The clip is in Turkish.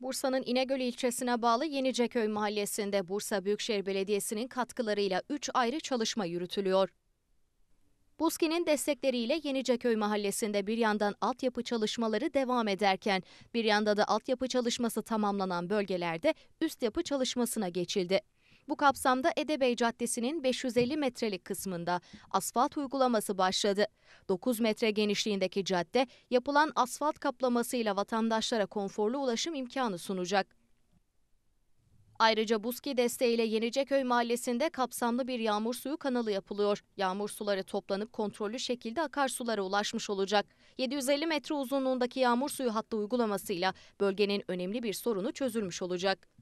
Bursa'nın İnegöl ilçesine bağlı Yeniceköy mahallesinde Bursa Büyükşehir Belediyesi'nin katkılarıyla 3 ayrı çalışma yürütülüyor. BUSKİ'nin destekleriyle Yeniceköy mahallesinde bir yandan altyapı çalışmaları devam ederken bir yanda da altyapı çalışması tamamlanan bölgelerde üst yapı çalışmasına geçildi. Bu kapsamda Edebey Caddesi'nin 550 metrelik kısmında asfalt uygulaması başladı. 9 metre genişliğindeki cadde yapılan asfalt kaplamasıyla vatandaşlara konforlu ulaşım imkanı sunacak. Ayrıca Buski desteğiyle Yeniceköy Mahallesi'nde kapsamlı bir yağmur suyu kanalı yapılıyor. Yağmur suları toplanıp kontrollü şekilde akarsulara ulaşmış olacak. 750 metre uzunluğundaki yağmur suyu hattı uygulamasıyla bölgenin önemli bir sorunu çözülmüş olacak.